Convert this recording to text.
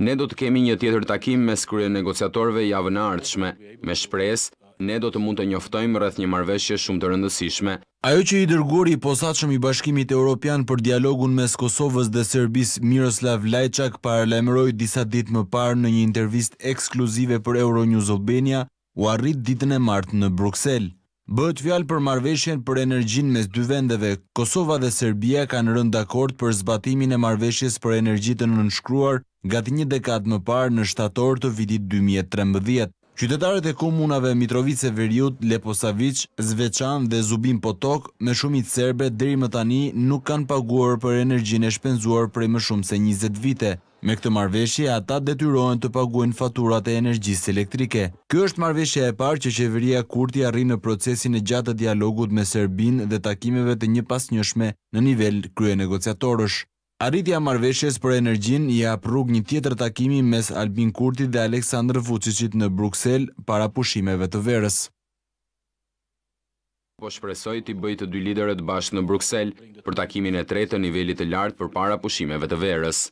Ne do të kemi një tjetër takim mes krye negociatorve javën ardhshme. Me shpresë, ne do të mund të njoftojmë rreth një marrëveshje shumë të rëndësishme. Ajo që i dërgori i posaçëm i Bashkimit Evropian për dialogun mes Kosovës dhe Serbisë Miroslav Lajçak paralajmëroi disa ditë më parë në një intervistë ekskluzive për Euronews Albania, u arrit ditën e martë në Bruksel. Bëhet fjalë për marrëveshjen për energjinë mes dy vendeve. Kosova dhe Serbia kanë rënë dakord për zbatimin e marrëveshjes për energjitë në nënshkruar gati një dekat më parë në shtator të vitit 2013. Qytetarët e komunave Mitrovice Veriut, Leposavic, Zveçan dhe Zubim Potok me shumit serbe dheri më tani nuk kanë paguar për energjin e shpenzuar prej më shumë se 20 vite. Me këtë marveshje, ata detyrojnë të paguajnë faturat e energjisë elektrike. Kjo është marveshje e parë që qeveria Kurti arri në procesin e gjatë të dialogut me Serbin dhe takimeve të një pas njëshme në nivel krye negociatorësh. Arritja marveshjes për energjin i aprrug një tjetër takimi mes Albin Kurti dhe Aleksandr Vucicit në Bruxelles para pushimeve të verës. Po shpresoj të i bëjt të dy lideret bashkë në Bruxelles për takimin e tretë nivellit të lartë për para pushimeve të verës.